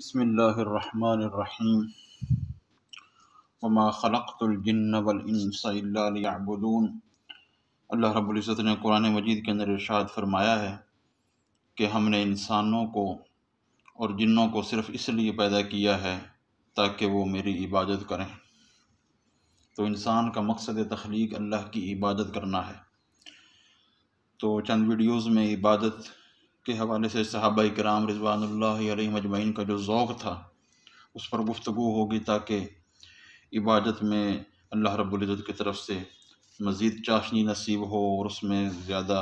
بسم اللہ الرحمن الرحیم وما خلقت الجن والانس الا ليعبدون اللہ رب العزت نے قرآن مجید کے اندر ارشاد فرمایا ہے کہ ہم نے انسانوں کو اور جنوں کو صرف اس لیے پیدا کیا ہے تاکہ وہ میری عبادت کریں تو انسان کا مقصد تخلیق اللہ کی عبادت کرنا ہے تو چند ویڈیوز میں عبادت کے حوالے سے صحابہ کرام رضوان اللہ علیہ مجمعین کا جو ذوق تھا اس پر گفتگو ہوگی تاکہ عبادت میں اللہ رب العزت کی طرف سے مزید چاشنی نصیب ہو اور اس میں زیادہ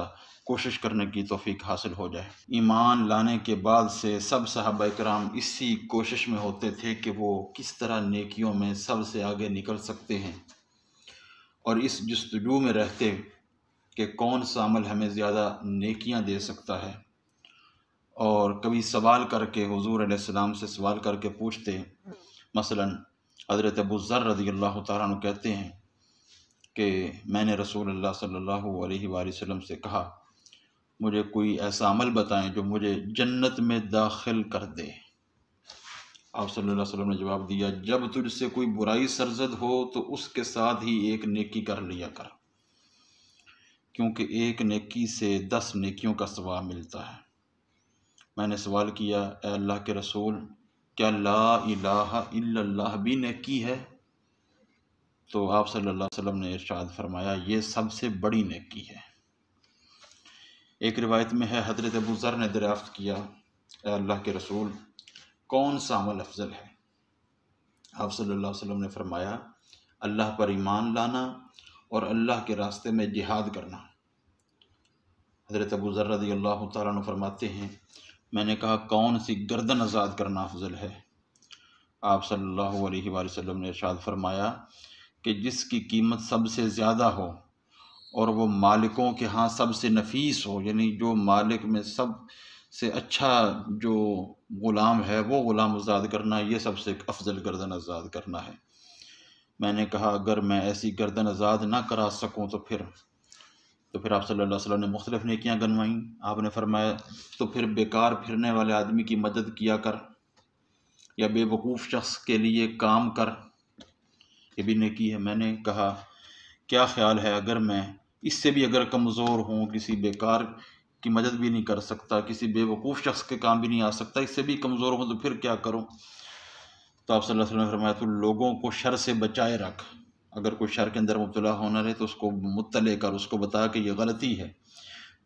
کوشش کرنے کی توفیق حاصل ہو جائے ایمان لانے کے بعد سے سب صحابہ کرام اسی کوشش میں ہوتے تھے کہ وہ کس طرح نیکیوں میں سب سے آگے نکل سکتے ہیں اور اس جستجو میں رہتے کہ کون سا عمل ہمیں زیادہ نیکیاں دے سکتا ہے اور کبھی سوال کر کے حضور علیہ السلام سے سوال کر کے پوچھتے مثلا حضرت ابو ذر رضی اللہ تعالیٰ عنہ کہتے ہیں کہ میں نے رسول اللہ صلی اللہ علیہ وآلہ وسلم سے کہا مجھے کوئی ایسا عمل بتائیں جو مجھے جنت میں داخل کر دے آپ صلی اللہ علیہ وسلم نے جواب دیا جب تجھ سے کوئی برائی سرزد ہو تو اس کے ساتھ ہی ایک نیکی کر لیا کر کیونکہ ایک نیکی سے دس نیکیوں کا ثواب ملتا ہے میں نے سوال کیا اے اللہ کے رسول کیا لا الہ الا اللہ بھی بھی نیکی ہے تو آپ صلی اللہ علیہ وسلم نے ارشاد فرمایا یہ سب سے بڑی نیکی ہے ایک روایت میں ہے حضرت ابو ذر نے دریافت کیا اے اللہ کے رسول کون سا عمل افضل ہے آپ صلی اللہ علیہ وسلم نے فرمایا اللہ پر ایمان لانا اور اللہ کے راستے میں جہاد کرنا حضرت ابو ذر رضی اللہ تعالیٰ نے فرماتے ہیں میں نے کہا کون سی گردن آزاد کرنا افضل ہے آپ صلی اللہ علیہ وآلہ وسلم نے ارشاد فرمایا کہ جس کی قیمت سب سے زیادہ ہو اور وہ مالکوں کے ہاں سب سے نفیس ہو یعنی جو مالک میں سب سے اچھا جو غلام ہے وہ غلام آزاد کرنا یہ سب سے افضل گردن آزاد کرنا ہے میں نے کہا اگر میں ایسی گردن آزاد نہ کرا سکوں تو پھر تو پھر آپ صلی اللہ علیہ وسلم نے مختلف نیکیاں گنوائیں آپ نے فرمایا تو پھر بیکار پھرنے والے آدمی کی مدد کیا کر یا بے وقوف شخص کے لیے کام کر یہ بھی نیکی ہے میں نے کہا کیا خیال ہے اگر میں اس سے بھی اگر کمزور ہوں کسی بیکار کی مدد بھی نہیں کر سکتا کسی بے وقوف شخص کے کام بھی نہیں آ سکتا اس سے بھی کمزور ہوں تو پھر کیا کروں تو آپ صلی اللہ علیہ وسلم نے فرمایا تو لوگوں کو شر سے بچائے رکھ اگر کوئی شر کے اندر مبتلا ہونا رہے تو اس کو مطلع کر اس کو بتا کہ یہ غلطی ہے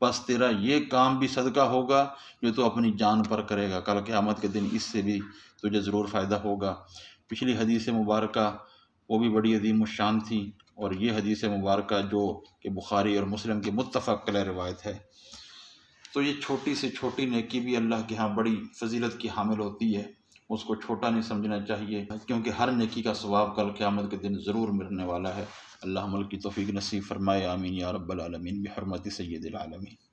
بس تیرا یہ کام بھی صدقہ ہوگا جو تو اپنی جان پر کرے گا کل قیامت کے دن اس سے بھی تجھے ضرور فائدہ ہوگا پچھلی حدیث مبارکہ وہ بھی بڑی عظیم الشان تھی اور یہ حدیث مبارکہ جو کہ بخاری اور مسلم کے متفق کلا روایت ہے تو یہ چھوٹی سے چھوٹی نیکی بھی اللہ کے ہاں بڑی فضیلت کی حامل ہوتی ہے اس کو چھوٹا نہیں سمجھنا چاہیے کیونکہ ہر نیکی کا ثواب کل قیامت کے دن ضرور ملنے والا ہے اللہ ملکی توفیق نصیب فرمائے آمین یا رب العالمین بحرمت سید العالمین